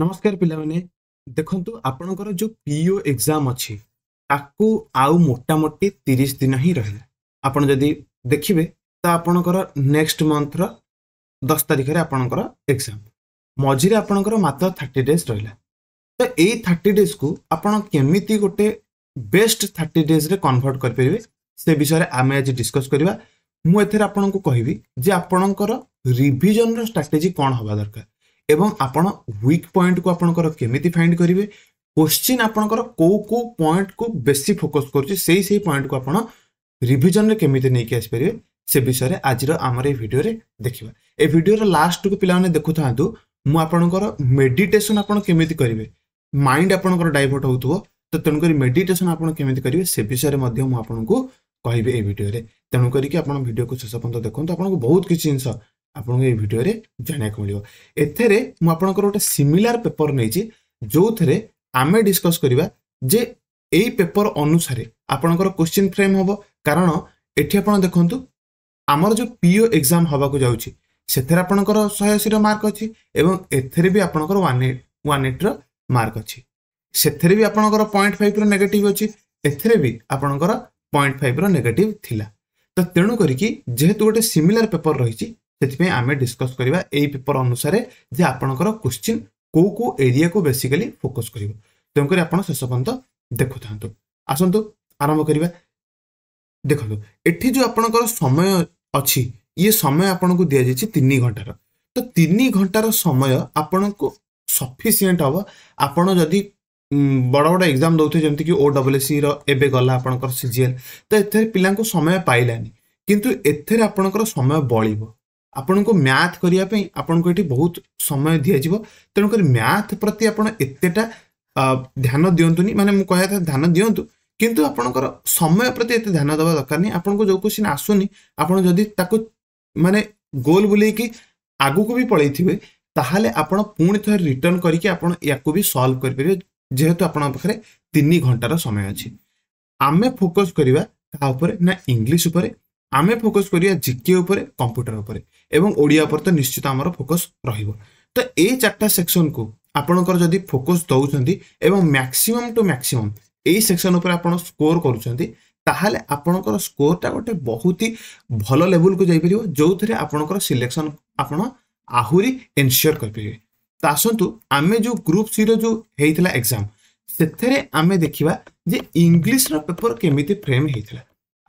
ନମସ୍କାର ପିଲାମାନେ ଦେଖନ୍ତୁ ଆପଣଙ୍କର ଯେଉଁ ପିଓ ଏକ୍ଜାମ୍ ଅଛି ତାକୁ ଆଉ ମୋଟାମୋଟି ତିରିଶ ଦିନ ହିଁ ରହିଲା ଆପଣ ଯଦି ଦେଖିବେ ତ ଆପଣଙ୍କର ନେକ୍ସଟ ମନ୍ଥର ଦଶ ତାରିଖରେ ଆପଣଙ୍କର ଏକ୍ଜାମ୍ ମଝିରେ ଆପଣଙ୍କର ମାତ୍ର ଥାର୍ଟି ଡେଜ୍ ରହିଲା ତ ଏଇ ଥାର୍ଟି ଡେଜ୍କୁ ଆପଣ କେମିତି ଗୋଟେ ବେଷ୍ଟ ଥାର୍ଟି ଡେଜ୍ରେ କନଭର୍ଟ କରିପାରିବେ ସେ ବିଷୟରେ ଆମେ ଆଜି ଡିସ୍କସ୍ କରିବା ମୁଁ ଏଥିରେ ଆପଣଙ୍କୁ କହିବି ଯେ ଆପଣଙ୍କର ରିଭିଜନର ଷ୍ଟ୍ରାଟେଜି କ'ଣ ହେବା ଦରକାର ଏବଂ ଆପଣ ୱିକ୍ ପଏଣ୍ଟକୁ ଆପଣଙ୍କର କେମିତି ଫାଇଣ୍ଡ କରିବେ କୋଶ୍ଚିନ୍ ଆପଣଙ୍କର କେଉଁ କେଉଁ ପଏଣ୍ଟକୁ ବେଶୀ ଫୋକସ୍ କରୁଛି ସେଇ ସେଇ ପଏଣ୍ଟକୁ ଆପଣ ରିଭିଜନରେ କେମିତି ନେଇକି ଆସିପାରିବେ ସେ ବିଷୟରେ ଆଜିର ଆମର ଏଇ ଭିଡ଼ିଓରେ ଦେଖିବା ଏ ଭିଡ଼ିଓର ଲାଷ୍ଟକୁ ପିଲାମାନେ ଦେଖୁଥାନ୍ତୁ ମୁଁ ଆପଣଙ୍କର ମେଡ଼ିଟେସନ୍ ଆପଣ କେମିତି କରିବେ ମାଇଣ୍ଡ ଆପଣଙ୍କର ଡାଇଭର୍ଟ ହେଉଥିବ ତ ତେଣୁକରି ମେଡ଼ିଟେସନ୍ ଆପଣ କେମିତି କରିବେ ସେ ବିଷୟରେ ମଧ୍ୟ ମୁଁ ଆପଣଙ୍କୁ କହିବି ଏଇ ଭିଡ଼ିଓରେ ତେଣୁ କରିକି ଆପଣ ଭିଡ଼ିଓକୁ ଶେଷ ପର୍ଯ୍ୟନ୍ତ ଦେଖନ୍ତୁ ଆପଣଙ୍କୁ ବହୁତ କିଛି ଜିନିଷ ଆପଣଙ୍କୁ ଏଇ ଭିଡ଼ିଓରେ ଜାଣିବାକୁ ମିଳିବ ଏଥିରେ ମୁଁ ଆପଣଙ୍କର ଗୋଟେ ସିମିଲାର ପେପର ନେଇଛି ଯେଉଁଥିରେ ଆମେ ଡିସକସ୍ କରିବା ଯେ ଏଇ ପେପର ଅନୁସାରେ ଆପଣଙ୍କର କ୍ୱେଶ୍ଚିନ୍ ଫ୍ରେମ୍ ହେବ କାରଣ ଏଠି ଆପଣ ଦେଖନ୍ତୁ ଆମର ଯେଉଁ ପିଓ ଏକ୍ଜାମ୍ ହେବାକୁ ଯାଉଛି ସେଥିରେ ଆପଣଙ୍କର ଶହେ ଅଶୀର ମାର୍କ ଅଛି ଏବଂ ଏଥିରେ ବି ଆପଣଙ୍କର ୱାନ୍ ଏଇଟ୍ ୱାନ୍ ଏଇଟ୍ର ମାର୍କ ଅଛି ସେଥିରେ ବି ଆପଣଙ୍କର ପଏଣ୍ଟ ଫାଇଭ୍ର ନେଗେଟିଭ୍ ଅଛି ଏଥିରେ ବି ଆପଣଙ୍କର ପଏଣ୍ଟ ଫାଇଭ୍ର ନେଗେଟିଭ୍ ଥିଲା ତ ତେଣୁ କରିକି ଯେହେତୁ ଗୋଟେ ସିମିଲାର ପେପର ରହିଛି ସେଥିପାଇଁ ଆମେ ଡିସ୍କସ୍ କରିବା ଏଇ ପେପର ଅନୁସାରେ ଯେ ଆପଣଙ୍କର କ୍ୱେଶ୍ଚିନ୍ କେଉଁ କେଉଁ ଏରିଆକୁ ବେସିକାଲି ଫୋକସ୍ କରିବ ତେଣୁକରି ଆପଣ ଶେଷ ପର୍ଯ୍ୟନ୍ତ ଦେଖୁଥାନ୍ତୁ ଆସନ୍ତୁ ଆରମ୍ଭ କରିବା ଦେଖନ୍ତୁ ଏଠି ଯେଉଁ ଆପଣଙ୍କର ସମୟ ଅଛି ଇଏ ସମୟ ଆପଣଙ୍କୁ ଦିଆଯାଇଛି ତିନି ଘଣ୍ଟାର ତ ତିନି ଘଣ୍ଟାର ସମୟ ଆପଣଙ୍କୁ ସଫିସିଏଣ୍ଟ ହେବ ଆପଣ ଯଦି ବଡ଼ ବଡ଼ ଏକ୍ଜାମ୍ ଦେଉଥିବେ ଯେମିତିକି ଓ ଡବ୍ଲ୍ୟୁସିର ଏବେ ଗଲା ଆପଣଙ୍କର ସିଜିଏଲ୍ ତ ଏଥିରେ ପିଲାଙ୍କୁ ସମୟ ପାଇଲାନି କିନ୍ତୁ ଏଥିରେ ଆପଣଙ୍କର ସମୟ ବଳିବ ଆପଣଙ୍କୁ ମ୍ୟାଥ୍ କରିବା ପାଇଁ ଆପଣଙ୍କୁ ଏଠି ବହୁତ ସମୟ ଦିଆଯିବ ତେଣୁକରି ମ୍ୟାଥ୍ ପ୍ରତି ଆପଣ ଏତେଟା ଧ୍ୟାନ ଦିଅନ୍ତୁନି ମାନେ ମୁଁ କହିବା କଥା ଧ୍ୟାନ ଦିଅନ୍ତୁ କିନ୍ତୁ ଆପଣଙ୍କର ସମୟ ପ୍ରତି ଏତେ ଧ୍ୟାନ ଦେବା ଦରକାର ନାହିଁ ଆପଣଙ୍କୁ ଯେଉଁ କୋଶ୍ଚିନ୍ ଆସୁନି ଆପଣ ଯଦି ତାକୁ ମାନେ ଗୋଲ୍ ବୁଲେଇକି ଆଗକୁ ବି ପଳେଇଥିବେ ତାହେଲେ ଆପଣ ପୁଣି ଥରେ ରିଟର୍ଣ୍ଣ କରିକି ଆପଣ ୟାକୁ ବି ସଲ୍ଭ କରିପାରିବେ ଯେହେତୁ ଆପଣଙ୍କ ପାଖରେ ତିନି ଘଣ୍ଟାର ସମୟ ଅଛି ଆମେ ଫୋକସ୍ କରିବା କାହା ଉପରେ ନା ଇଂଲିଶ ଉପରେ ଆମେ ଫୋକସ୍ କରିବା ଜିକେ ଉପରେ କମ୍ପ୍ୟୁଟର ଉପରେ एवं ओडिया पर तो निश्चित आम फोकस रो चार्टा सेक्शन को आपणकर फोकस एवं मैक्सीम टू मैक्सीम येक्शन आप स्कोर कर आपणकर स्कोरटा गोटे बहुत ही भल लेवल को जापर जो थे आपणकर सिलेक्शन आप आहरी एनश्योर करेंगे तो आसतु आम जो ग्रुप सी रो होता एक्जाम से आम देखा जे इंग्लीश्र पेपर केमी फ्रेम होता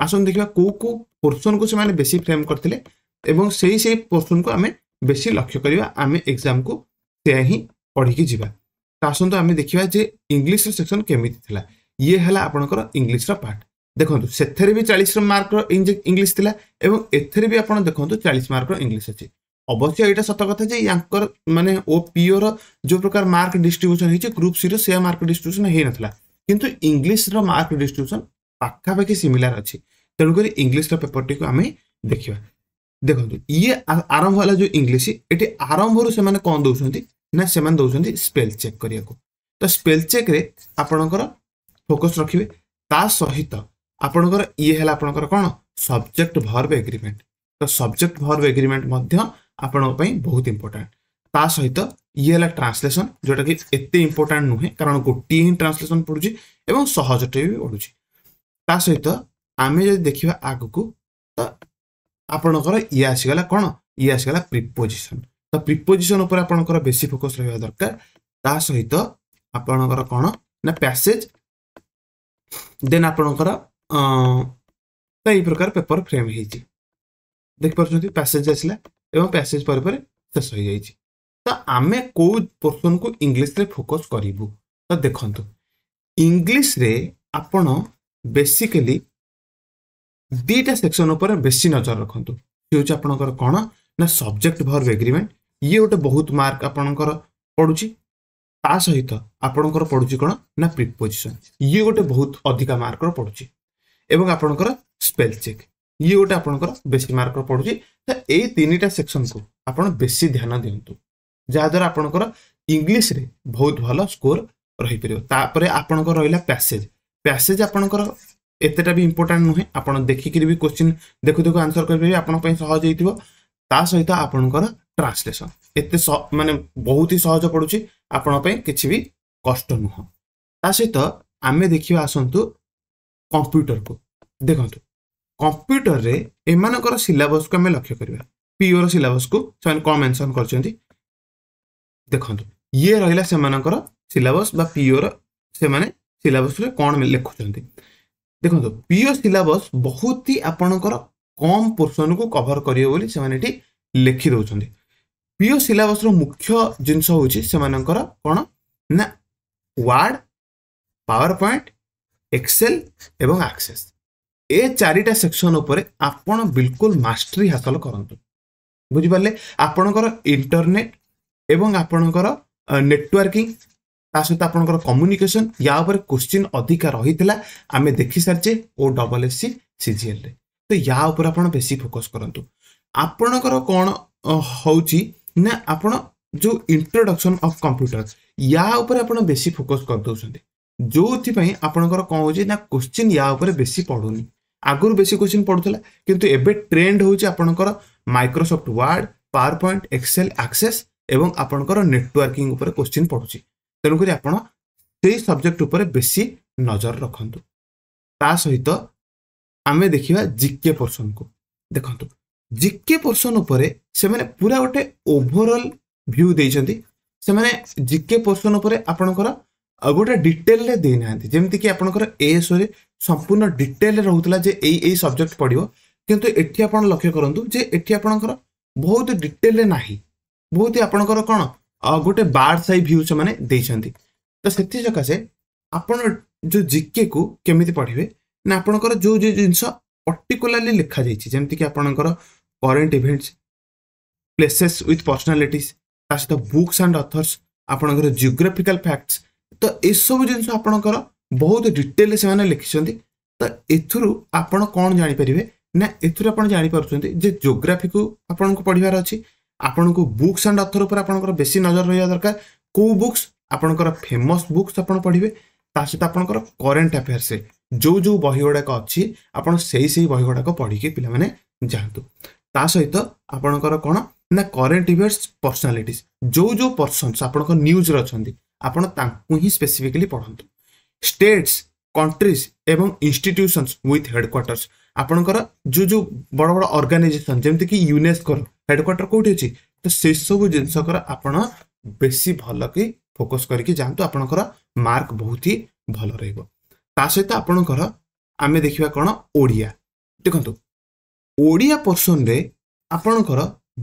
आसन देखा कौ कौ पोर्सन को बेसी फ्रेम करते এবং সেই সেই পোର୍ସନ୍କୁ ଆମେ ବେଶୀ ଲକ୍ଷ୍ୟ କରିବା ଆମେ ଏକ୍ଜାମକୁ ସେୟା ହିଁ ପଢ଼ିକି ଯିବା ତ ଆସନ୍ତୁ ଆମେ ଦେଖିବା ଯେ ଇଂଲିଶର ସେକ୍ସନ୍ କେମିତି ଥିଲା ଇଏ ହେଲା ଆପଣଙ୍କର ଇଂଲିଶର ପାର୍ଟ ଦେଖନ୍ତୁ ସେଥିରେ ବି ଚାଳିଶର ମାର୍କର ଇଂଲିଶ ଥିଲା ଏବଂ ଏଥିରେ ବି ଆପଣ ଦେଖନ୍ତୁ ଚାଳିଶ ମାର୍କର ଇଂଲିଶ ଅଛି ଅବଶ୍ୟ ଏଇଟା ସତ କଥା ଯେ ୟାଙ୍କର ମାନେ ଓ ପିଓର ଯେଉଁ ପ୍ରକାର ମାର୍କ ଡିଷ୍ଟ୍ରିବ୍ୟୁସନ୍ ହେଇଛି ଗ୍ରୁପ୍ ସିର ସେୟା ମାର୍କ ଡିଷ୍ଟ୍ରିବ୍ୟୁସନ୍ ହେଇନଥିଲା କିନ୍ତୁ ଇଂଲିଶର ମାର୍କ ଡିଷ୍ଟ୍ରିବ୍ୟୁସନ୍ ପାଖାପାଖି ସିମିଲାର ଅଛି ତେଣୁକରି ଇଂଲିଶର ପେପରଟିକୁ ଆମେ ଦେଖିବା देखो ये आरंभ है जो इंग्लीश ये आरंभ रू से कौन दौरान ना से दौरान स्पेल चेक करने को तो स्पेल चेक रे आपणकर फोकस रखिए सहित आपणकर ये है आप कौन सब्जेक्ट भर्व एग्रीमेंट तो सब्जेक्ट भर्व एग्रीमेंट आपण बहुत इंपोर्टाट ता सहित ये है ट्रांसलेसन जोटा कि एत इम्पोर्टाट नुहे कारण गोटे ही ट्रांसलेसन पड़ू और सहजटे भी बढ़ू ता सहित आम जब देखा आग को ଆପଣଙ୍କର ଇଏ ଆସିଗଲା କ'ଣ ଇଏ ଆସିଗଲା ପ୍ରିପୋଜିସନ୍ ତ ପ୍ରିପୋଜିସନ୍ ଉପରେ ଆପଣଙ୍କର ବେଶୀ ଫୋକସ୍ ରହିବା ଦରକାର ତା ସହିତ ଆପଣଙ୍କର କ'ଣ ନା ପ୍ୟାସେଜ୍ ଦେନ୍ ଆପଣଙ୍କର ତ ଏହି ପ୍ରକାର ପେପର ଫ୍ରେମ୍ ହେଇଛି ଦେଖିପାରୁଛନ୍ତି ପ୍ୟାସେଜ୍ ଆସିଲା ଏବଂ ପ୍ୟାସେଜ୍ ପରେ ପରେ ଶେଷ ହୋଇଯାଇଛି ତ ଆମେ କେଉଁ ପୋର୍ସନ୍କୁ ଇଂଲିଶରେ ଫୋକସ୍ କରିବୁ ତ ଦେଖନ୍ତୁ ଇଂଲିଶରେ ଆପଣ ବେସିକାଲି ଦୁଇଟା ସେକ୍ସନ୍ ଉପରେ ବେଶୀ ନଜର ରଖନ୍ତୁ ସେ ହେଉଛି ଆପଣଙ୍କର କ'ଣ ନା ସବଜେକ୍ଟ ଭର୍ବ ଏଗ୍ରିମେଣ୍ଟ ଇଏ ଗୋଟେ ବହୁତ ମାର୍କ ଆପଣଙ୍କର ପଡ଼ୁଛି ତା ସହିତ ଆପଣଙ୍କର ପଡ଼ୁଛି କ'ଣ ନା ପ୍ରିପୋଜିସନ୍ ଇଏ ଗୋଟେ ବହୁତ ଅଧିକା ମାର୍କର ପଡ଼ୁଛି ଏବଂ ଆପଣଙ୍କର ସ୍ପେଲ୍ ଚେକ୍ ଇଏ ଗୋଟେ ଆପଣଙ୍କର ବେଶୀ ମାର୍କର ପଡ଼ୁଛି ତ ଏଇ ତିନିଟା ସେକ୍ସନ୍କୁ ଆପଣ ବେଶୀ ଧ୍ୟାନ ଦିଅନ୍ତୁ ଯାହାଦ୍ୱାରା ଆପଣଙ୍କର ଇଂଲିଶରେ ବହୁତ ଭଲ ସ୍କୋର ରହିପାରିବ ତାପରେ ଆପଣଙ୍କର ରହିଲା ପ୍ୟାସେଜ୍ ପ୍ୟାସେଜ୍ ଆପଣଙ୍କର ଏତେଟା ବି ଇମ୍ପୋର୍ଟାଣ୍ଟ ନୁହେଁ ଆପଣ ଦେଖିକିରି ବି କୋଶ୍ଚିନ୍ ଦେଖୁ ଦେଖୁ ଆନ୍ସର କରିପାରିବେ ଆପଣଙ୍କ ପାଇଁ ସହଜ ହେଇଥିବ ତା ସହିତ ଆପଣଙ୍କର ଟ୍ରାନ୍ସଲେସନ୍ ଏତେ ମାନେ ବହୁତ ହି ସହଜ ପଡ଼ୁଛି ଆପଣଙ୍କ ପାଇଁ କିଛି ବି କଷ୍ଟ ନୁହଁ ତା ସହିତ ଆମେ ଦେଖିବା ଆସନ୍ତୁ କମ୍ପ୍ୟୁଟରକୁ ଦେଖନ୍ତୁ କମ୍ପ୍ୟୁଟରରେ ଏମାନଙ୍କର ସିଲାବସକୁ ଆମେ ଲକ୍ଷ୍ୟ କରିବା ପିଓର ସିଲାବସକୁ ସେମାନେ କ'ଣ ମେନସନ୍ କରିଛନ୍ତି ଦେଖନ୍ତୁ ଇଏ ରହିଲା ସେମାନଙ୍କର ସିଲାବସ୍ ବା ପିଓର ସେମାନେ ସିଲାବସ୍ରେ କ'ଣ ଲେଖୁଛନ୍ତି ଦେଖନ୍ତୁ ପିଓ ସିଲାବସ୍ ବହୁତ ହି ଆପଣଙ୍କର କମ୍ ପୋର୍ସନକୁ କଭର କରିବ ବୋଲି ସେମାନେ ଏଠି ଲେଖି ଦେଉଛନ୍ତି ପିଓ ସିଲାବସ୍ର ମୁଖ୍ୟ ଜିନିଷ ହେଉଛି ସେମାନଙ୍କର କ'ଣ ନା ୱାର୍ଡ ପାୱାର ପଏଣ୍ଟ ଏକ୍ସେଲ୍ ଏବଂ ଆକ୍ସେସ୍ ଏ ଚାରିଟା ସେକ୍ସନ୍ ଉପରେ ଆପଣ ବିଲକୁଲ ମାଷ୍ଟ୍ରି ହାସଲ କରନ୍ତୁ ବୁଝିପାରିଲେ ଆପଣଙ୍କର ଇଣ୍ଟରନେଟ୍ ଏବଂ ଆପଣଙ୍କର ନେଟୱାର୍କିଂ ତା ସହିତ ଆପଣଙ୍କର କମ୍ୟୁନିକେସନ୍ ୟା ଉପରେ କୋଶ୍ଚିନ୍ ଅଧିକା ରହିଥିଲା ଆମେ ଦେଖିସାରିଛେ ଓ ଡବଲ୍ ଏସ୍ ସି ସିଜିଏଲ୍ରେ ତ ୟା ଉପରେ ଆପଣ ବେଶୀ ଫୋକସ୍ କରନ୍ତୁ ଆପଣଙ୍କର କ'ଣ ହେଉଛି ନା ଆପଣ ଯେଉଁ ଇଣ୍ଟ୍ରୋଡକ୍ସନ୍ ଅଫ୍ କମ୍ପ୍ୟୁଟର ୟା ଉପରେ ଆପଣ ବେଶୀ ଫୋକସ୍ କରିଦେଉଛନ୍ତି ଯେଉଁଥିପାଇଁ ଆପଣଙ୍କର କ'ଣ ହେଉଛି ନା କୋଶ୍ଚିନ୍ ୟା ଉପରେ ବେଶୀ ପଡ଼ୁନି ଆଗରୁ ବେଶୀ କୋଶ୍ଚିନ୍ ପଡ଼ୁଥିଲା କିନ୍ତୁ ଏବେ ଟ୍ରେଣ୍ଡ ହେଉଛି ଆପଣଙ୍କର Microsoft Word PowerPoint Excel Access ଏବଂ ଆପଣଙ୍କର ନେଟୱାର୍କିଂ ଉପରେ କୋଶ୍ଚିନ୍ ପଡ଼ୁଛି ତେଣୁକରି ଆପଣ ସେଇ ସବଜେକ୍ଟ ଉପରେ ବେଶୀ ନଜର ରଖନ୍ତୁ ତା ସହିତ ଆମେ ଦେଖିବା ଜିକେ ପୋର୍ସନକୁ ଦେଖନ୍ତୁ ଜିକେ ପୋର୍ସନ ଉପରେ ସେମାନେ ପୁରା ଗୋଟେ ଓଭରଅଲ୍ ଭ୍ୟୁ ଦେଇଛନ୍ତି ସେମାନେ ଜିକେ ପୋର୍ସନ ଉପରେ ଆପଣଙ୍କର ଗୋଟେ ଡିଟେଲରେ ଦେଇନାହାନ୍ତି ଯେମିତିକି ଆପଣଙ୍କର ଏ ଏସ୍ଓରେ ସମ୍ପୂର୍ଣ୍ଣ ଡିଟେଲରେ ରହୁଥିଲା ଯେ ଏଇ ଏଇ ସବଜେକ୍ଟ ପଡ଼ିବ କିନ୍ତୁ ଏଠି ଆପଣ ଲକ୍ଷ୍ୟ କରନ୍ତୁ ଯେ ଏଠି ଆପଣଙ୍କର ବହୁତ ଡିଟେଲରେ ନାହିଁ ବହୁତ ଆପଣଙ୍କର କ'ଣ ଗୋଟେ ବାର୍ଡ ସାଇ ଭ୍ୟୁ ସେମାନେ ଦେଇଛନ୍ତି ତ ସେଥି ସକାଶେ ଆପଣ ଯେଉଁ ଜିକେକୁ କେମିତି ପଢ଼ିବେ ନା ଆପଣଙ୍କର ଯେଉଁ ଯେଉଁ ଜିନିଷ ପର୍ଟିକୁଲାରଲି ଲେଖାଯାଇଛି ଯେମିତିକି ଆପଣଙ୍କର current events places with personalities ତା ସହିତ ବୁକ୍ସ ଆଣ୍ଡ ଅଥର୍ସ ଆପଣଙ୍କର ଜିଓଗ୍ରାଫିକାଲ ଫ୍ୟାକ୍ଟସ୍ ତ ଏସବୁ ଜିନିଷ ଆପଣଙ୍କର ବହୁତ ଡିଟେଲରେ ସେମାନେ ଲେଖିଛନ୍ତି ତ ଏଥିରୁ ଆପଣ କ'ଣ ଜାଣିପାରିବେ ନା ଏଥିରୁ ଆପଣ ଜାଣିପାରୁଛନ୍ତି ଯେ ଜୋଗ୍ରାଫିକୁ ଆପଣଙ୍କୁ ପଢ଼ିବାର ଅଛି ଆପଣଙ୍କୁ ବୁକ୍ସ ଆଣ୍ଡ ଅଥର ଉପରେ ଆପଣଙ୍କର ବେଶୀ ନଜର ରହିବା ଦରକାର କେଉଁ ବୁକ୍ସ ଆପଣଙ୍କର ଫେମସ୍ ବୁକ୍ସ ଆପଣ ପଢ଼ିବେ ତା ସହିତ ଆପଣଙ୍କର କରେଣ୍ଟ ଆଫେୟାର୍ସ ଯେଉଁ ଯେଉଁ ବହି ଗୁଡ଼ାକ ଅଛି ଆପଣ ସେଇ ସେଇ ବହି ଗୁଡ଼ାକ ପଢ଼ିକି ପିଲାମାନେ ଯାଆନ୍ତୁ ତା ସହିତ ଆପଣଙ୍କର କ'ଣ ନା କରେଣ୍ଟ ଇଭେଣ୍ଟସ୍ ପର୍ସନାଲିଟିସ୍ ଯେଉଁ ଯେଉଁ ପର୍ସନ୍ସ ଆପଣଙ୍କ ନ୍ୟୁଜ୍ରେ ଅଛନ୍ତି ଆପଣ ତାଙ୍କୁ ହିଁ ସ୍ପେସିଫିକାଲି ପଢ଼ନ୍ତୁ ଷ୍ଟେଟ୍ସ କଣ୍ଟ୍ରିଜ୍ ଏବଂ ଇନଷ୍ଟିଟ୍ୟୁସନ୍ସ ୱିଥ୍ ହେଡ଼କ୍ୱାର୍ଟର୍ସ ଆପଣଙ୍କର ଯେଉଁ ଯେଉଁ ବଡ଼ ବଡ଼ ଅର୍ଗାନାଇଜେସନ୍ ଯେମିତିକି ୟୁନେସ୍କୋର হেডকোয়ার্টার কোটি অছি তো সেসব জিনিসকর আপনার বেশি ভালকি ফোকস করি যাতে আপনার মার্ক বহুত হি ভাল রহব তা সহিত আপনার আমি দেখা কোণ ওড়িয়া দেখুন ওড়িয়া পোর্সনরে আপনার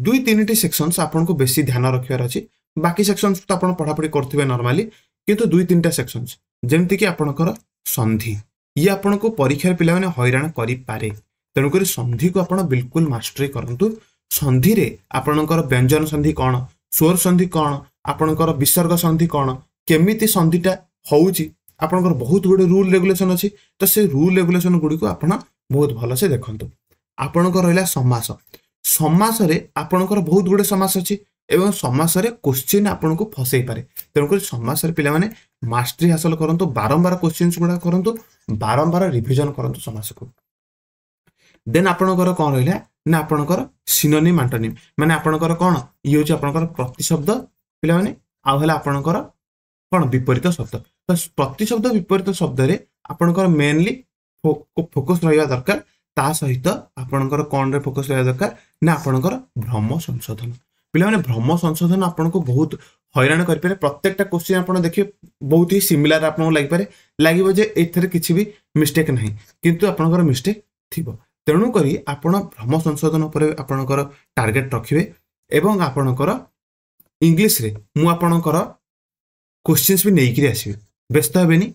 দুই তিনটি সেকশনস আপনার বেশি ধ্যান রাখবার অছি বাকি সেকশনস তো আপনার পড়াপড়ি করতে নর্মালি কিন্তু দুই তিনটা সেকশনস যেমিতিকি আপনার সন্ধি ଇଏ ଆପଣଙ୍କୁ ପରୀକ୍ଷାରେ ପିଲାମାନେ ହଇରାଣ କରିପାରେ ତେଣୁକରି ସନ୍ଧିକୁ ଆପଣ ବିଲକୁଲ ମାଷ୍ଟରୀ କରନ୍ତୁ ସନ୍ଧିରେ ଆପଣଙ୍କର ବ୍ୟଞ୍ଜନ ସନ୍ଧି କ'ଣ ସ୍ୱର ସନ୍ଧି କ'ଣ ଆପଣଙ୍କର ବିସର୍ଗ ସନ୍ଧି କ'ଣ କେମିତି ସନ୍ଧିଟା ହେଉଛି ଆପଣଙ୍କର ବହୁତ ଗୁଡ଼ିଏ ରୁଲ୍ ରେଗୁଲେସନ୍ ଅଛି ତ ସେ ରୁଲ୍ ରେଗୁଲେସନ୍ ଗୁଡ଼ିକୁ ଆପଣ ବହୁତ ଭଲସେ ଦେଖନ୍ତୁ ଆପଣଙ୍କର ରହିଲା ସମାସ ସମାସରେ ଆପଣଙ୍କର ବହୁତ ଗୁଡ଼ିଏ ସମାସ ଅଛି ଏବଂ ସମାସରେ କୋଶ୍ଚିନ୍ ଆପଣଙ୍କୁ ଫସେଇ ପାରେ ତେଣୁକରି ସମାସରେ ପିଲାମାନେ ମାଷ୍ଟ୍ରି ହାସଲ କରନ୍ତୁ ବାରମ୍ବାର କୋଶ୍ଚିନ୍ସ ଗୁଡ଼ାକ କରନ୍ତୁ ବାରମ୍ବାର ରିଭିଜନ୍ କରନ୍ତୁ ସମାସକୁ ଦେନ୍ ଆପଣଙ୍କର କ'ଣ ରହିଲା ନା ଆପଣଙ୍କର ସିନୋନିମ୍ ଆଣ୍ଟୋନିମ୍ ମାନେ ଆପଣଙ୍କର କ'ଣ ଇଏ ହେଉଛି ଆପଣଙ୍କର ପ୍ରତିଶବ୍ଦ ପିଲାମାନେ ଆଉ ହେଲା ଆପଣଙ୍କର କ'ଣ ବିପରୀତ ଶବ୍ଦ ତ ପ୍ରତିଶବ୍ଦ ବିପରୀତ ଶବ୍ଦରେ ଆପଣଙ୍କର ମେନଲି ଫୋକସ୍ ରହିବା ଦରକାର ତା ସହିତ ଆପଣଙ୍କର କ'ଣରେ ଫୋକସ୍ ରହିବା ଦରକାର ନା ଆପଣଙ୍କର ଭ୍ରମ ସଂଶୋଧନ ପିଲାମାନେ ଭ୍ରମ ସଂଶୋଧନ ଆପଣଙ୍କୁ ବହୁତ ହଇରାଣ କରିପାରେ ପ୍ରତ୍ୟେକଟା କୋଶ୍ଚିନ୍ ଆପଣ ଦେଖିବେ ବହୁତ ହିଁ ସିମିଲାର ଆପଣଙ୍କୁ ଲାଗିପାରେ ଲାଗିବ ଯେ ଏଥିରେ କିଛି ବି ମିଷ୍ଟେକ୍ ନାହିଁ କିନ୍ତୁ ଆପଣଙ୍କର ମିଷ୍ଟେକ୍ ଥିବ ତେଣୁକରି ଆପଣ ଭ୍ରମ ସଂଶୋଧନ ଉପରେ ଆପଣଙ୍କର ଟାର୍ଗେଟ୍ ରଖିବେ ଏବଂ ଆପଣଙ୍କର ଇଂଲିଶରେ ମୁଁ ଆପଣଙ୍କର କୋଶ୍ଚିନ୍ସ ବି ନେଇକରି ଆସିବି ବ୍ୟସ୍ତ ହେବେନି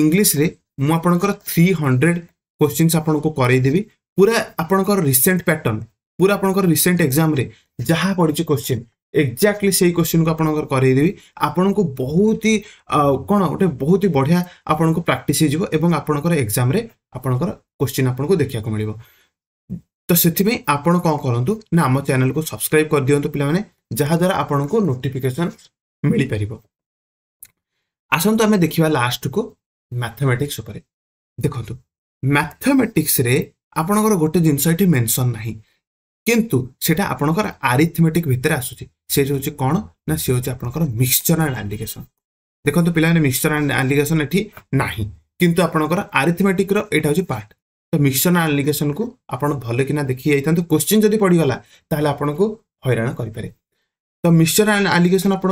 ଇଂଲିଶରେ ମୁଁ ଆପଣଙ୍କର ଥ୍ରୀ ହଣ୍ଡ୍ରେଡ଼ କୋଶ୍ଚିନ୍ସ ଆପଣଙ୍କୁ କରେଇଦେବି ପୁରା ଆପଣଙ୍କର ରିସେଣ୍ଟ ପ୍ୟାଟର୍ନ ପୁରା ଆପଣଙ୍କର ରିସେଣ୍ଟ ଏକ୍ଜାମ୍ରେ ଯାହା ପଡ଼ିଛି କୋଶ୍ଚିନ୍ ଏକ୍ଜାକ୍ଟଲି ସେଇ କୋଶ୍ଚିନ୍କୁ ଆପଣଙ୍କର କରେଇଦେବି ଆପଣଙ୍କୁ ବହୁତ ହି କ'ଣ ଗୋଟେ ବହୁତ ହି ବଢ଼ିଆ ଆପଣଙ୍କୁ ପ୍ରାକ୍ଟିସ୍ ହେଇଯିବ ଏବଂ ଆପଣଙ୍କର ଏକ୍ଜାମ୍ରେ ଆପଣଙ୍କର କୋଶ୍ଚିନ୍ ଆପଣଙ୍କୁ ଦେଖିବାକୁ ମିଳିବ ତ ସେଥିପାଇଁ ଆପଣ କ'ଣ କରନ୍ତୁ ନା ଆମ ଚ୍ୟାନେଲକୁ ସବସ୍କ୍ରାଇବ୍ କରିଦିଅନ୍ତୁ ପିଲାମାନେ ଯାହାଦ୍ୱାରା ଆପଣଙ୍କୁ ନୋଟିଫିକେସନ୍ ମିଳିପାରିବ ଆସନ୍ତୁ ଆମେ ଦେଖିବା ଲାଷ୍ଟକୁ ମ୍ୟାଥମେଟିକ୍ସ ଉପରେ ଦେଖନ୍ତୁ ମ୍ୟାଥମେଟିକ୍ସରେ ଆପଣଙ୍କର ଗୋଟେ ଜିନିଷ ଏଠି ମେନସନ୍ ନାହିଁ କିନ୍ତୁ ସେଟା ଆପଣଙ୍କର ଆରିଥମେଟିକ୍ ଭିତରେ ଆସୁଛି ସେ ହେଉଛି କ'ଣ ନା ସେ ହେଉଛି ଆପଣଙ୍କର ମିକ୍ସଚର୍ ଆଣ୍ଡ ଆଣ୍ଡିକେସନ୍ ଦେଖନ୍ତୁ ପିଲାମାନେ ମିକ୍ସଚର୍ ଆଣ୍ଡ ଆଣ୍ଡିକେସନ୍ ଏଠି ନାହିଁ କିନ୍ତୁ ଆପଣଙ୍କର ଆରିଥମେଟିକ୍ର ଏଇଟା ହେଉଛି ପାର୍ଟ ତ ମିକ୍ସଚର୍ ଆପ୍ଲିକେସନ୍କୁ ଆପଣ ଭଲକିନା ଦେଖି ଯାଇଥାନ୍ତୁ କୋଶ୍ଚିନ୍ ଯଦି ପଡ଼ିଗଲା ତାହେଲେ ଆପଣଙ୍କୁ ହଇରାଣ କରିପାରେ ତ ମିକ୍ସଚର୍ ଆଣ୍ଡ ଆପ୍ଲିକେସନ୍ ଆପଣ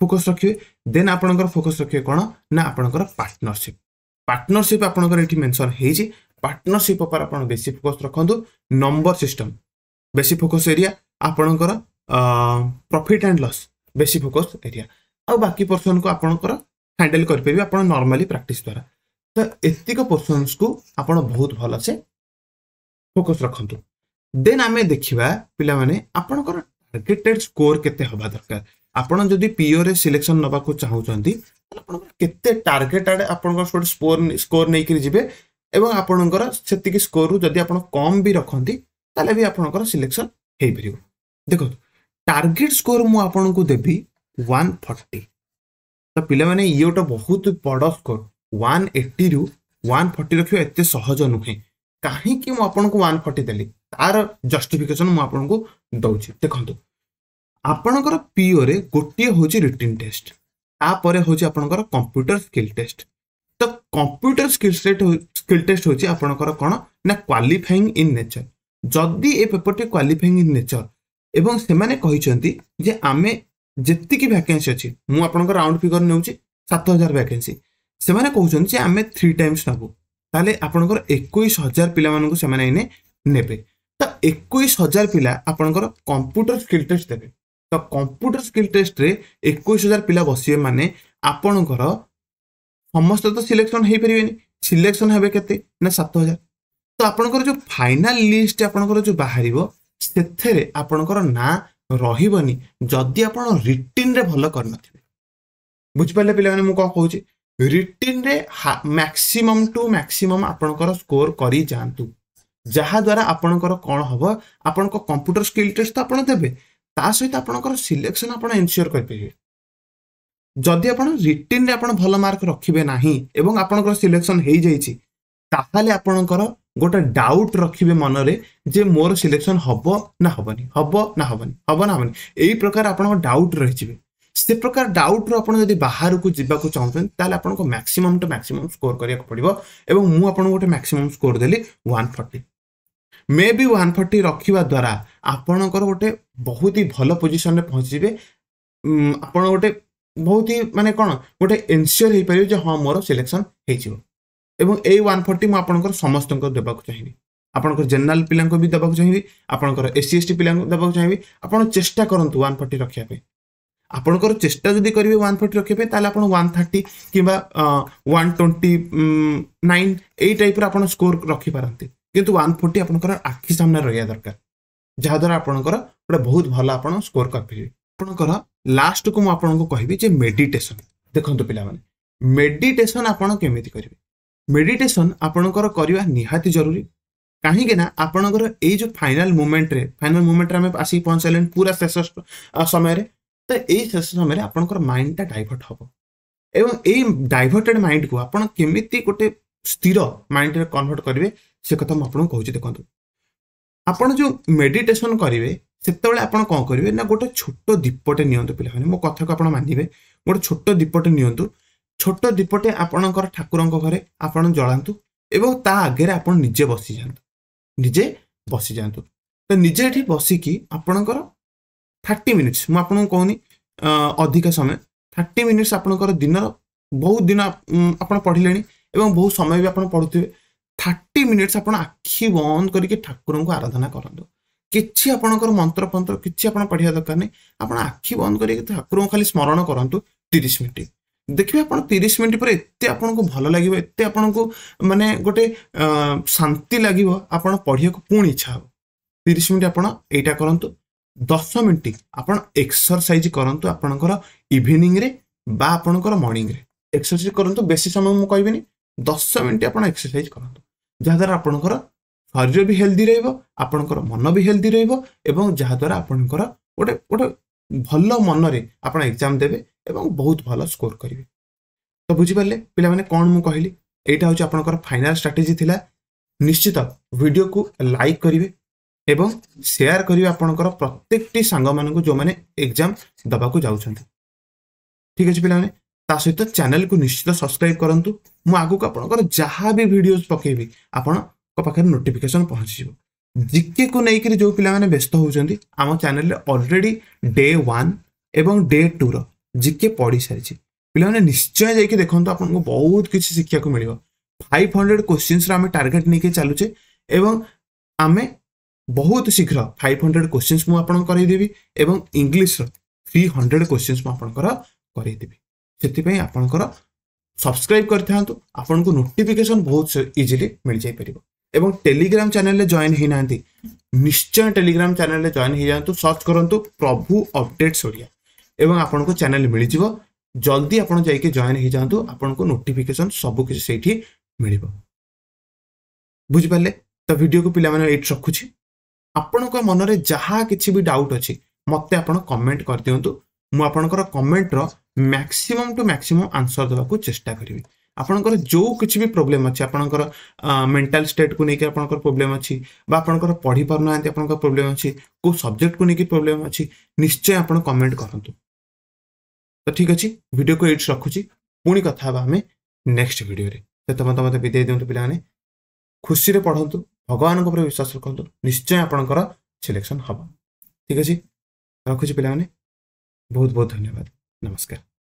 ଫୋକସ୍ ରଖିବେ ଦେନ୍ ଆପଣଙ୍କର ଫୋକସ୍ ରଖିବେ କ'ଣ ନା ଆପଣଙ୍କର ପାର୍ଟନରସିପ୍ ପାର୍ଟନରସିପ୍ ଆପଣଙ୍କର ଏଠି ମେନ୍ସନ୍ ହେଇଛି ପାର୍ଟନରସିପ୍ ଉପରେ ଆପଣ ବେଶୀ ଫୋକସ୍ ରଖନ୍ତୁ ନମ୍ବର ସିଷ୍ଟମ୍ ବେଶୀ ଫୋକସ୍ ଏରିଆ ଆପଣଙ୍କର ପ୍ରଫିଟ୍ ଆଣ୍ଡ ଲସ୍ ବେଶୀ ଫୋକସ୍ ଏରିଆ ଆଉ ବାକି ପର୍ସନ୍କୁ ଆପଣଙ୍କର ହ୍ୟାଣ୍ଡେଲ୍ କରିପାରିବେ ଆପଣ ନର୍ମାଲି ପ୍ରାକ୍ଟିସ୍ ଦ୍ୱାରା ତ ଏତିକ ପୋର୍ସନ୍ସକୁ ଆପଣ ବହୁତ ଭଲସେ ଫୋକସ୍ ରଖନ୍ତୁ ଦେନ୍ ଆମେ ଦେଖିବା ପିଲାମାନେ ଆପଣଙ୍କର ଟାର୍ଗେଟେଡ୍ ସ୍କୋର କେତେ ହେବା ଦରକାର ଆପଣ ଯଦି ପିଓରେ ସିଲେକ୍ସନ୍ ନେବାକୁ ଚାହୁଁଛନ୍ତି ତାହେଲେ ଆପଣଙ୍କର କେତେ ଟାର୍ଗେଟ୍ ଆଡ଼େ ଆପଣଙ୍କର ଗୋଟେ ସ୍କୋର ସ୍କୋର ନେଇକରି ଯିବେ ଏବଂ ଆପଣଙ୍କର ସେତିକି ସ୍କୋରରୁ ଯଦି ଆପଣ କମ୍ ବି ରଖନ୍ତି ତାହେଲେ ବି ଆପଣଙ୍କର ସିଲେକ୍ସନ୍ ହେଇପାରିବ ଦେଖନ୍ତୁ ଟାର୍ଗେଟ୍ ସ୍କୋର ମୁଁ ଆପଣଙ୍କୁ ଦେବି ୱାନ୍ ଫର୍ଟି ତ ପିଲାମାନେ ଇଏ ଗୋଟେ ବହୁତ ବଡ଼ ସ୍କୋର ୱାନ୍ ଏଇଟିରୁ ୱାନ୍ ଫର୍ଟି ରଖିବା ଏତେ ସହଜ ନୁହେଁ କାହିଁକି ମୁଁ ଆପଣଙ୍କୁ ୱାନ୍ ଫର୍ଟି ଦେଲି ତାର ଜଷ୍ଟିଫିକେସନ୍ ମୁଁ ଆପଣଙ୍କୁ ଦେଉଛି ଦେଖନ୍ତୁ ଆପଣଙ୍କର ପିଓରେ ଗୋଟିଏ ହେଉଛି ରିଟିନ୍ ଟେଷ୍ଟ ତାପରେ ହେଉଛି ଆପଣଙ୍କର କମ୍ପ୍ୟୁଟର ସ୍କିଲ୍ ଟେଷ୍ଟ ତ କମ୍ପ୍ୟୁଟର ସ୍କିଲ୍ ସ୍କିଲ୍ ଟେଷ୍ଟ ହେଉଛି ଆପଣଙ୍କର କ'ଣ ନା କ୍ୱାଲିଫାଇଂ ଇନ୍ ନେଚର ଯଦି ଏ ପେପରଟି କ୍ୱାଲିଫାଇଂ ଇନ୍ ନେଚର ଏବଂ ସେମାନେ କହିଛନ୍ତି ଯେ ଆମେ ଯେତିକି ଭ୍ୟାକେନ୍ସି ଅଛି ମୁଁ ଆପଣଙ୍କ ରାଉଣ୍ଡ ଫିଗର ନେଉଛି ସାତ ହଜାର ଭ୍ୟାକେନ୍ସି ସେମାନେ କହୁଛନ୍ତି ଯେ ଆମେ ଥ୍ରୀ ଟାଇମ୍ସ ନେବୁ ତାହେଲେ ଆପଣଙ୍କର ଏକୋଇଶ ହଜାର ପିଲାମାନଙ୍କୁ ସେମାନେ ଏଇନେ ନେବେ ତ ଏକୋଇଶ ହଜାର ପିଲା ଆପଣଙ୍କର କମ୍ପ୍ୟୁଟର ସ୍କିଲ୍ ଟେଷ୍ଟ ଦେବେ ତ କମ୍ପ୍ୟୁଟର ସ୍କିଲ୍ ଟେଷ୍ଟରେ ଏକୋଇଶ ହଜାର ପିଲା ବସିବେ ମାନେ ଆପଣଙ୍କର ସମସ୍ତେ ତ ସିଲେକ୍ସନ୍ ହେଇପାରିବେନି ସିଲେକ୍ସନ୍ ହେବେ କେତେ ନା ସାତ ହଜାର ତ ଆପଣଙ୍କର ଯେଉଁ ଫାଇନାଲ୍ ଲିଷ୍ଟ ଆପଣଙ୍କର ଯେଉଁ ବାହାରିବ ସେଥିରେ ଆପଣଙ୍କର ନାଁ ରହିବନି ଯଦି ଆପଣ ରିଟିନ୍ରେ ଭଲ କରିନଥିବେ ବୁଝିପାରିଲେ ପିଲାମାନେ ମୁଁ କ'ଣ କହୁଛି ରିଟିନ୍ରେ ମ୍ୟାକ୍ସିମମ୍ ଟୁ ମ୍ୟାକ୍ସିମମ୍ ଆପଣଙ୍କର ସ୍କୋର କରିଯାଆନ୍ତୁ ଯାହାଦ୍ୱାରା ଆପଣଙ୍କର କ'ଣ ହେବ ଆପଣଙ୍କ କମ୍ପ୍ୟୁଟର ସ୍କିଲ୍ ଟେଷ୍ଟ ତ ଆପଣ ଦେବେ ତା ସହିତ ଆପଣଙ୍କର ସିଲେକ୍ସନ୍ ଆପଣ ଏନସିଓର କରିପାରିବେ ଯଦି ଆପଣ ରିଟିନ୍ରେ ଆପଣ ଭଲ ମାର୍କ ରଖିବେ ନାହିଁ ଏବଂ ଆପଣଙ୍କର ସିଲେକ୍ସନ୍ ହେଇଯାଇଛି ତାହେଲେ ଆପଣଙ୍କର ଗୋଟେ ଡାଉଟ୍ ରଖିବେ ମନରେ ଯେ ମୋର ସିଲେକ୍ସନ୍ ହବ ନା ହବନି ହବ ନା ହବନି ହବ ନା ହବନି ଏଇ ପ୍ରକାର ଆପଣଙ୍କ ଡାଉଟ୍ ରହିଯିବେ ସେ ପ୍ରକାର ଡାଉଟ୍ରୁ ଆପଣ ଯଦି ବାହାରକୁ ଯିବାକୁ ଚାହୁଁଛନ୍ତି ତାହେଲେ ଆପଣଙ୍କୁ ମ୍ୟାକ୍ସିମମ୍ ଟୁ ମ୍ୟାକ୍ସିମମ୍ ସ୍କୋର କରିବାକୁ ପଡ଼ିବ ଏବଂ ମୁଁ ଆପଣଙ୍କୁ ଗୋଟେ ମ୍ୟାକ୍ସିମମ୍ ସ୍କୋର ଦେଲି ୱାନ୍ ଫର୍ଟି ମେ ବି ୱାନ୍ ଫର୍ଟି ରଖିବା ଦ୍ୱାରା ଆପଣଙ୍କର ଗୋଟେ ବହୁତ ହି ଭଲ ପୋଜିସନ୍ରେ ପହଞ୍ଚିଯିବେ ଆପଣ ଗୋଟେ ବହୁତ ହି ମାନେ କ'ଣ ଗୋଟେ ଏନ୍ସିଓର ହେଇପାରିବେ ଯେ ହଁ ମୋର ସିଲେକ୍ସନ୍ ହେଇଯିବ ଏବଂ ଏଇ ୱାନ୍ ଫର୍ଟି ମୁଁ ଆପଣଙ୍କର ସମସ୍ତଙ୍କୁ ଦେବାକୁ ଚାହିଁବି ଆପଣଙ୍କର ଜେନେରାଲ ପିଲାଙ୍କୁ ବି ଦେବାକୁ ଚାହିଁବି ଆପଣଙ୍କର ଏସ୍ ସି ଏସ୍ ଟି ପିଲାଙ୍କୁ ଦେବାକୁ ଚାହିଁବି ଆପଣ ଚେଷ୍ଟା କରନ୍ତୁ ୱାନ୍ ଫର୍ଟି ରଖିବା ପାଇଁ ଆପଣଙ୍କର ଚେଷ୍ଟା ଯଦି କରିବେ ୱାନ୍ ଫର୍ଟି ରଖିବା ପାଇଁ ତାହେଲେ ଆପଣ ୱାନ୍ ଥାର୍ଟି କିମ୍ବା ୱାନ୍ ଟ୍ୱେଣ୍ଟି ନାଇନ୍ ଏଇ ଟାଇପ୍ର ଆପଣ ସ୍କୋର ରଖିପାରନ୍ତି କିନ୍ତୁ ୱାନ୍ ଫୋର୍ଟି ଆପଣଙ୍କର ଆଖି ସାମ୍ନାରେ ରହିବା ଦରକାର ଯାହାଦ୍ୱାରା ଆପଣଙ୍କର ଗୋଟେ ବହୁତ ଭଲ ଆପଣ ସ୍କୋର କରିପାରିବେ ଆପଣଙ୍କର ଲାଷ୍ଟକୁ ମୁଁ ଆପଣଙ୍କୁ କହିବି ଯେ ମେଡ଼ିଟେସନ୍ ଦେଖନ୍ତୁ ପିଲାମାନେ ମେଡ଼ିଟେସନ୍ ଆପଣ କେମିତି କରିବେ ମେଡ଼ିଟେସନ୍ ଆପଣଙ୍କର କରିବା ନିହାତି ଜରୁରୀ କାହିଁକି ନା ଆପଣଙ୍କର ଏଇ ଯେଉଁ ଫାଇନାଲ୍ ମୁମେଣ୍ଟରେ ଫାଇନାଲ୍ ମୁମେଣ୍ଟରେ ଆମେ ଆସିକି ପହଞ୍ଚାଇଲେଣି ପୁରା ଶେଷ ସମୟରେ ତ ଏଇ ଶେଷ ସମୟରେ ଆପଣଙ୍କର ମାଇଣ୍ଡଟା ଡାଇଭର୍ଟ ହେବ ଏବଂ ଏଇ ଡାଇଭର୍ଟେଡ୍ ମାଇଣ୍ଡକୁ ଆପଣ କେମିତି ଗୋଟେ ସ୍ଥିର ମାଇଣ୍ଡରେ କନଭର୍ଟ କରିବେ ସେ କଥା ମୁଁ ଆପଣଙ୍କୁ କହୁଛି ଦେଖନ୍ତୁ ଆପଣ ଯେଉଁ ମେଡ଼ିଟେସନ୍ କରିବେ ସେତେବେଳେ ଆପଣ କ'ଣ କରିବେ ନା ଗୋଟେ ଛୋଟ ଦୀପଟେ ନିଅନ୍ତୁ ପିଲାମାନେ ମୋ କଥାକୁ ଆପଣ ମାନିବେ ଗୋଟେ ଛୋଟ ଦୀପଟେ ନିଅନ୍ତୁ ଛୋଟ ଦୀପଟେ ଆପଣଙ୍କର ଠାକୁରଙ୍କ ଘରେ ଆପଣ ଜଳାନ୍ତୁ ଏବଂ ତା ଆଗରେ ଆପଣ ନିଜେ ବସିଯାଆନ୍ତୁ ନିଜେ ବସିଯାଆନ୍ତୁ ତ ନିଜେ ଏଠି ବସିକି ଆପଣଙ୍କର थर्टी मिनट्स म आपणि अधिक समय थर्टी मिनट्स आपिन बहु दिन आउ समय आएट्स आखि बन्द करके ठाकुर आराधना गरौँ के आपणको मन्त्र फ्र कि पढिया दरकार नै आखि बन्द ठाकुर को खाली स्मरण तिरि मिनट देखि तिरि मिनट पर एक्ति आप लाग आप पढेको पूर्छा तिस मिनट आई ଦଶ ମିନିଟ୍ ଆପଣ ଏକ୍ସରସାଇଜ୍ କରନ୍ତୁ ଆପଣଙ୍କର ଇଭିନିଂରେ ବା ଆପଣଙ୍କର ମର୍ଣ୍ଣିଂରେ ଏକ୍ସରସାଇଜ୍ କରନ୍ତୁ ବେଶୀ ସମୟ ମୁଁ କହିବିନି ଦଶ ମିନିଟ୍ ଆପଣ ଏକ୍ସରସାଇଜ୍ କରନ୍ତୁ ଯାହାଦ୍ୱାରା ଆପଣଙ୍କର ଶରୀର ବି ହେଲ୍ଦି ରହିବ ଆପଣଙ୍କର ମନ ବି ହେଲ୍ଦି ରହିବ ଏବଂ ଯାହାଦ୍ୱାରା ଆପଣଙ୍କର ଗୋଟେ ଗୋଟେ ଭଲ ମନରେ ଆପଣ ଏକ୍ଜାମ୍ ଦେବେ ଏବଂ ବହୁତ ଭଲ ସ୍କୋର୍ କରିବେ ତ ବୁଝିପାରିଲେ ପିଲାମାନେ କ'ଣ ମୁଁ କହିଲି ଏଇଟା ହେଉଛି ଆପଣଙ୍କର ଫାଇନାଲ୍ ଷ୍ଟ୍ରାଟେଜି ଥିଲା ନିଶ୍ଚିତ ଭିଡ଼ିଓକୁ ଲାଇକ୍ କରିବେ ଏବଂ ସେୟାର କରିବେ ଆପଣଙ୍କର ପ୍ରତ୍ୟେକଟି ସାଙ୍ଗମାନଙ୍କୁ ଯେଉଁମାନେ ଏକ୍ଜାମ୍ ଦେବାକୁ ଯାଉଛନ୍ତି ଠିକ୍ ଅଛି ପିଲାମାନେ ତା ସହିତ ଚ୍ୟାନେଲକୁ ନିଶ୍ଚିତ ସବସ୍କ୍ରାଇବ୍ କରନ୍ତୁ ମୁଁ ଆଗକୁ ଆପଣଙ୍କର ଯାହା ବି ଭିଡ଼ିଓଜ୍ ପକାଇବି ଆପଣଙ୍କ ପାଖରେ ନୋଟିଫିକେସନ୍ ପହଞ୍ଚିଯିବ ଜିକେକୁ ନେଇକରି ଯେଉଁ ପିଲାମାନେ ବ୍ୟସ୍ତ ହେଉଛନ୍ତି ଆମ ଚ୍ୟାନେଲରେ ଅଲରେଡ଼ି ଡେ ୱାନ୍ ଏବଂ ଡେ ଟୁର ଜିକେ ପଢ଼ିସାରିଛି ପିଲାମାନେ ନିଶ୍ଚୟ ଯାଇକି ଦେଖନ୍ତୁ ଆପଣଙ୍କୁ ବହୁତ କିଛି ଶିଖିବାକୁ ମିଳିବ ଫାଇଭ୍ ହଣ୍ଡ୍ରେଡ଼ କୋଶ୍ଚିନ୍ସର ଆମେ ଟାର୍ଗେଟ୍ ନେଇକି ଚାଲୁଛେ ଏବଂ ଆମେ ବହୁତ ଶୀଘ୍ର ଫାଇଭ୍ ହଣ୍ଡ୍ରେଡ଼ କୋଶ୍ଚିନ୍ସ ମୁଁ ଆପଣଙ୍କୁ କରାଇଦେବି ଏବଂ ଇଂଲିଶର ଥ୍ରୀ ହଣ୍ଡ୍ରେଡ଼ କୋଶ୍ଚିନ୍ସ ମୁଁ ଆପଣଙ୍କର କରାଇଦେବି ସେଥିପାଇଁ ଆପଣଙ୍କର ସବସ୍କ୍ରାଇବ୍ କରିଥାନ୍ତୁ ଆପଣଙ୍କୁ ନୋଟିଫିକେସନ୍ ବହୁତ ଇଜିଲି ମିଳିଯାଇପାରିବ ଏବଂ ଟେଲିଗ୍ରାମ ଚ୍ୟାନେଲରେ ଜଏନ୍ ହେଇନାହାନ୍ତି ନିଶ୍ଚୟ ଟେଲିଗ୍ରାମ ଚ୍ୟାନେଲରେ ଜଏନ୍ ହେଇଯାଆନ୍ତୁ ସର୍ଚ୍ଚ କରନ୍ତୁ ପ୍ରଭୁ ଅପଡେଟ୍ସ ଓଡ଼ିଆ ଏବଂ ଆପଣଙ୍କୁ ଚ୍ୟାନେଲ ମିଳିଯିବ ଜଲ୍ଦି ଆପଣ ଯାଇକି ଜଏନ୍ ହେଇଯାଆନ୍ତୁ ଆପଣଙ୍କୁ ନୋଟିଫିକେସନ୍ ସବୁକିଛି ସେଇଠି ମିଳିବ ବୁଝିପାରିଲେ ତ ଭିଡ଼ିଓକୁ ପିଲାମାନେ ଏଇଠି ରଖୁଛି ଆପଣଙ୍କ ମନରେ ଯାହା କିଛି ବି ଡାଉଟ୍ ଅଛି ମୋତେ ଆପଣ କମେଣ୍ଟ କରିଦିଅନ୍ତୁ ମୁଁ ଆପଣଙ୍କର କମେଣ୍ଟର ମ୍ୟାକ୍ସିମମ୍ ଟୁ ମ୍ୟାକ୍ସିମମ୍ ଆନ୍ସର ଦେବାକୁ ଚେଷ୍ଟା କରିବି ଆପଣଙ୍କର ଯେଉଁ କିଛି ବି ପ୍ରୋବ୍ଲେମ୍ ଅଛି ଆପଣଙ୍କର ମେଣ୍ଟାଲ ଷ୍ଟେଟ୍କୁ ନେଇକି ଆପଣଙ୍କର ପ୍ରୋବ୍ଲେମ୍ ଅଛି ବା ଆପଣଙ୍କର ପଢ଼ି ପାରୁନାହାନ୍ତି ଆପଣଙ୍କର ପ୍ରୋବ୍ଲେମ୍ ଅଛି କେଉଁ ସବଜେକ୍ଟକୁ ନେଇକି ପ୍ରୋବ୍ଲେମ୍ ଅଛି ନିଶ୍ଚୟ ଆପଣ କମେଣ୍ଟ କରନ୍ତୁ ତ ଠିକ୍ ଅଛି ଭିଡ଼ିଓକୁ ଏଇଠି ରଖୁଛି ପୁଣି କଥା ହେବା ଆମେ ନେକ୍ସଟ ଭିଡ଼ିଓରେ ସେତେବେଳେ ମୋତେ ବିଦେଇ ଦିଅନ୍ତୁ ପିଲାମାନେ ଖୁସିରେ ପଢ଼ନ୍ତୁ ଭଗବାନଙ୍କ ଉପରେ ବିଶ୍ୱାସ ରଖନ୍ତୁ ନିଶ୍ଚୟ ଆପଣଙ୍କର ସିଲେକ୍ସନ୍ ହେବ ଠିକ୍ ଅଛି ରଖୁଛି ପିଲାମାନେ ବହୁତ ବହୁତ ଧନ୍ୟବାଦ ନମସ୍କାର